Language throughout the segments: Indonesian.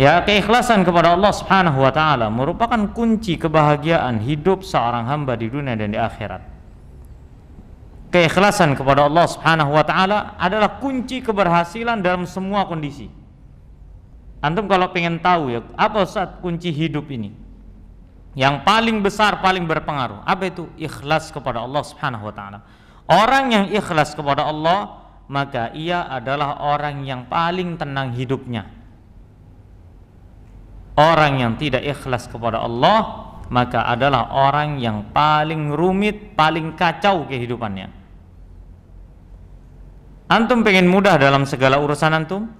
Ya, keikhlasan kepada Allah Subhanahu wa taala merupakan kunci kebahagiaan hidup seorang hamba di dunia dan di akhirat. Keikhlasan kepada Allah Subhanahu wa taala adalah kunci keberhasilan dalam semua kondisi. Antum kalau pengen tahu ya, apa saat kunci hidup ini? Yang paling besar, paling berpengaruh. Apa itu? Ikhlas kepada Allah Subhanahu wa taala. Orang yang ikhlas kepada Allah, maka ia adalah orang yang paling tenang hidupnya Orang yang tidak ikhlas kepada Allah maka adalah orang yang paling rumit, paling kacau kehidupannya. Antum pengen mudah dalam segala urusan antum?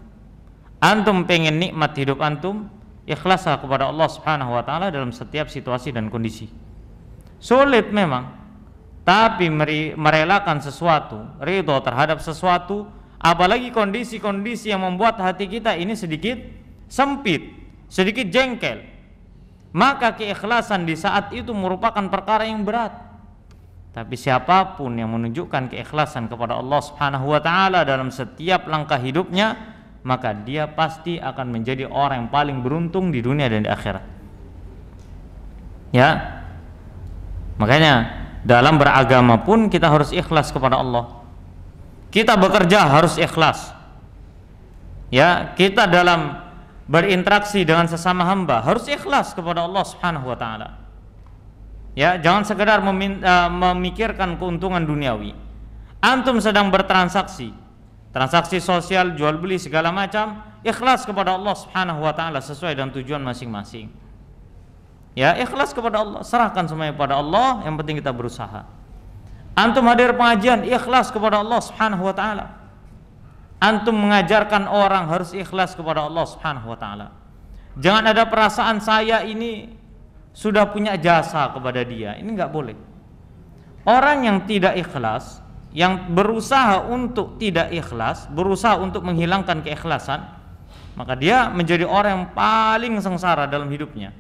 Antum pengen nikmat hidup antum? Ikhlaslah kepada Allah Subhanahu wa taala dalam setiap situasi dan kondisi. Sulit memang, tapi merelakan sesuatu, ridho terhadap sesuatu, apalagi kondisi-kondisi yang membuat hati kita ini sedikit sempit sedikit jengkel maka keikhlasan di saat itu merupakan perkara yang berat tapi siapapun yang menunjukkan keikhlasan kepada Allah Subhanahu wa taala dalam setiap langkah hidupnya, maka dia pasti akan menjadi orang yang paling beruntung di dunia dan di akhirat. Ya. Makanya dalam beragama pun kita harus ikhlas kepada Allah. Kita bekerja harus ikhlas. Ya, kita dalam berinteraksi dengan sesama hamba harus ikhlas kepada Allah Subhanahu wa taala. Ya, jangan sekedar eh, memikirkan keuntungan duniawi. Antum sedang bertransaksi, transaksi sosial, jual beli segala macam, ikhlas kepada Allah Subhanahu wa taala sesuai dengan tujuan masing-masing. Ya, ikhlas kepada Allah, serahkan semuanya kepada Allah, yang penting kita berusaha. Antum hadir pengajian, ikhlas kepada Allah Subhanahu wa taala antum mengajarkan orang harus ikhlas kepada Allah Subhanahu wa taala. Jangan ada perasaan saya ini sudah punya jasa kepada dia. Ini enggak boleh. Orang yang tidak ikhlas, yang berusaha untuk tidak ikhlas, berusaha untuk menghilangkan keikhlasan, maka dia menjadi orang yang paling sengsara dalam hidupnya.